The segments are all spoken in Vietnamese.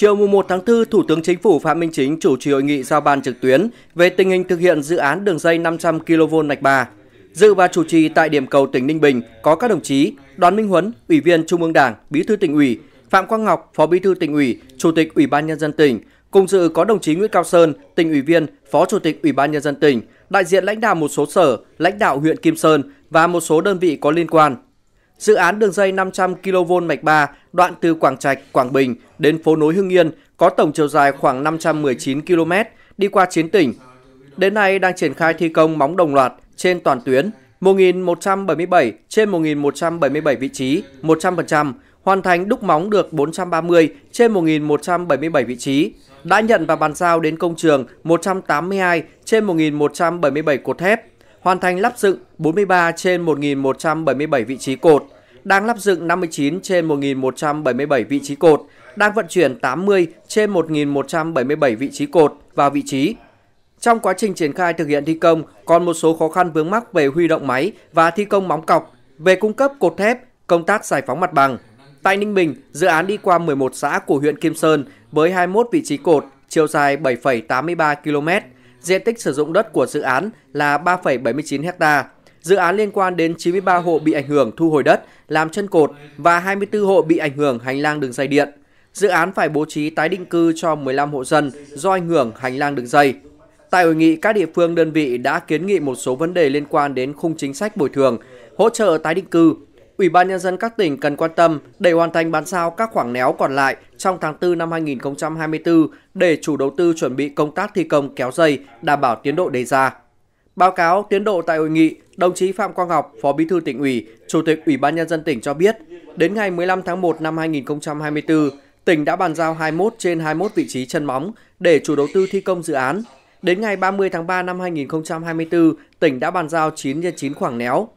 Chiều 1 tháng 4, Thủ tướng Chính phủ Phạm Minh Chính chủ trì hội nghị giao ban trực tuyến về tình hình thực hiện dự án đường dây 500 kV Lạch Bà. Dự và chủ trì tại điểm cầu tỉnh Ninh Bình có các đồng chí Đoàn Minh Huấn, Ủy viên Trung ương Đảng, Bí thư tỉnh ủy, Phạm Quang Ngọc, Phó Bí thư tỉnh ủy, Chủ tịch Ủy ban nhân dân tỉnh. Cùng dự có đồng chí Nguyễn Cao Sơn, tỉnh ủy viên, Phó Chủ tịch Ủy ban nhân dân tỉnh, đại diện lãnh đạo một số sở, lãnh đạo huyện Kim Sơn và một số đơn vị có liên quan. Dự án đường dây 500 kV mạch 3 đoạn từ Quảng Trạch, Quảng Bình đến phố nối Hưng Yên có tổng chiều dài khoảng 519 km đi qua 9 tỉnh. Đến nay đang triển khai thi công móng đồng loạt trên toàn tuyến 1.177 trên 1.177 vị trí 100%, hoàn thành đúc móng được 430 trên 1.177 vị trí, đã nhận và bàn giao đến công trường 182 trên 1.177 cột thép, hoàn thành lắp dựng 43 trên 1.177 vị trí cột, đang lắp dựng 59 trên 1.177 vị trí cột, đang vận chuyển 80 trên 1.177 vị trí cột vào vị trí. Trong quá trình triển khai thực hiện thi công, còn một số khó khăn vướng mắc về huy động máy và thi công móng cọc, về cung cấp cột thép, công tác giải phóng mặt bằng. Tại Ninh Bình, dự án đi qua 11 xã của huyện Kim Sơn với 21 vị trí cột, chiều dài 7,83 km, Diện tích sử dụng đất của dự án là 3,79 ha. Dự án liên quan đến 93 hộ bị ảnh hưởng thu hồi đất, làm chân cột và 24 hộ bị ảnh hưởng hành lang đường dây điện. Dự án phải bố trí tái định cư cho 15 hộ dân do ảnh hưởng hành lang đường dây. Tại hội nghị, các địa phương đơn vị đã kiến nghị một số vấn đề liên quan đến khung chính sách bồi thường, hỗ trợ tái định cư Ủy ban Nhân dân các tỉnh cần quan tâm để hoàn thành bàn sao các khoảng néo còn lại trong tháng 4 năm 2024 để chủ đầu tư chuẩn bị công tác thi công kéo dây, đảm bảo tiến độ đề ra. Báo cáo tiến độ tại hội nghị, đồng chí Phạm Quang Ngọc, Phó Bí thư tỉnh ủy, Chủ tịch Ủy ban Nhân dân tỉnh cho biết, đến ngày 15 tháng 1 năm 2024, tỉnh đã bàn giao 21 trên 21 vị trí chân móng để chủ đầu tư thi công dự án. Đến ngày 30 tháng 3 năm 2024, tỉnh đã bàn giao 9 trên 9 khoảng néo,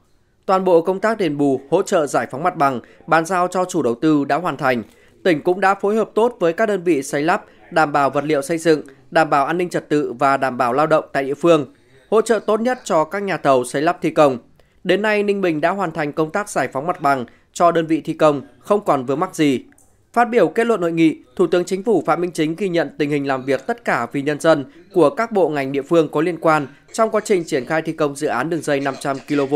Toàn bộ công tác đền bù, hỗ trợ giải phóng mặt bằng, bàn giao cho chủ đầu tư đã hoàn thành. Tỉnh cũng đã phối hợp tốt với các đơn vị xây lắp, đảm bảo vật liệu xây dựng, đảm bảo an ninh trật tự và đảm bảo lao động tại địa phương, hỗ trợ tốt nhất cho các nhà thầu xây lắp thi công. Đến nay, Ninh Bình đã hoàn thành công tác giải phóng mặt bằng cho đơn vị thi công, không còn vướng mắc gì. Phát biểu kết luận hội nghị, Thủ tướng Chính phủ Phạm Minh Chính ghi nhận tình hình làm việc tất cả vì nhân dân của các bộ ngành địa phương có liên quan trong quá trình triển khai thi công dự án đường dây 500 kV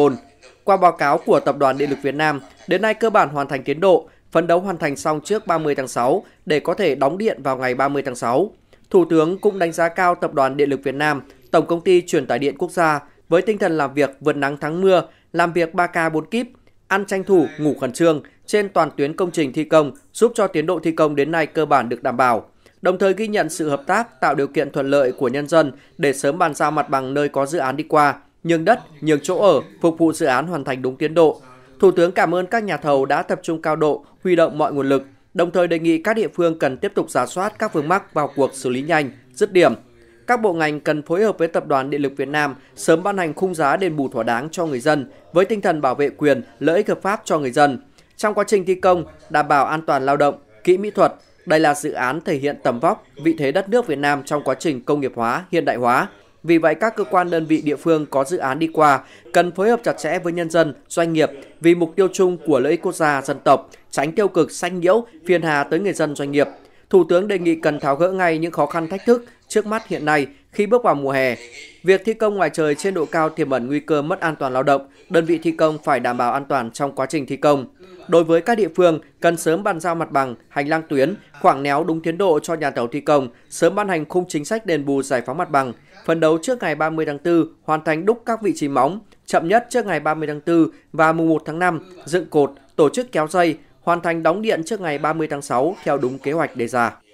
qua báo cáo của Tập đoàn Điện lực Việt Nam, đến nay cơ bản hoàn thành tiến độ, phấn đấu hoàn thành xong trước 30 tháng 6 để có thể đóng điện vào ngày 30 tháng 6. Thủ tướng cũng đánh giá cao Tập đoàn Điện lực Việt Nam, Tổng công ty truyền tải điện quốc gia với tinh thần làm việc vượt nắng thắng mưa, làm việc 3K 4 kíp, ăn tranh thủ, ngủ khẩn trương trên toàn tuyến công trình thi công giúp cho tiến độ thi công đến nay cơ bản được đảm bảo. Đồng thời ghi nhận sự hợp tác tạo điều kiện thuận lợi của nhân dân để sớm bàn giao mặt bằng nơi có dự án đi qua, nhường đất, nhường chỗ ở, phục vụ dự án hoàn thành đúng tiến độ. Thủ tướng cảm ơn các nhà thầu đã tập trung cao độ, huy động mọi nguồn lực, đồng thời đề nghị các địa phương cần tiếp tục giả soát các vướng mắc vào cuộc xử lý nhanh, dứt điểm. Các bộ ngành cần phối hợp với Tập đoàn Điện lực Việt Nam sớm ban hành khung giá đền bù thỏa đáng cho người dân với tinh thần bảo vệ quyền, lợi ích hợp pháp cho người dân. Trong quá trình thi công, đảm bảo an toàn lao động, kỹ mỹ thuật, đây là dự án thể hiện tầm vóc, vị thế đất nước Việt Nam trong quá trình công nghiệp hóa, hiện đại hóa, vì vậy, các cơ quan đơn vị địa phương có dự án đi qua cần phối hợp chặt chẽ với nhân dân, doanh nghiệp vì mục tiêu chung của lợi ích quốc gia, dân tộc, tránh tiêu cực, xanh nhiễu, phiền hà tới người dân doanh nghiệp. Thủ tướng đề nghị cần tháo gỡ ngay những khó khăn thách thức trước mắt hiện nay khi bước vào mùa hè. Việc thi công ngoài trời trên độ cao tiềm ẩn nguy cơ mất an toàn lao động, đơn vị thi công phải đảm bảo an toàn trong quá trình thi công. Đối với các địa phương, cần sớm bàn giao mặt bằng, hành lang tuyến, khoảng néo đúng tiến độ cho nhà thầu thi công, sớm ban hành khung chính sách đền bù giải phóng mặt bằng, phấn đấu trước ngày 30 tháng 4 hoàn thành đúc các vị trí móng, chậm nhất trước ngày 30 tháng 4 và mùng 1 tháng 5 dựng cột, tổ chức kéo dây, hoàn thành đóng điện trước ngày 30 tháng 6 theo đúng kế hoạch đề ra.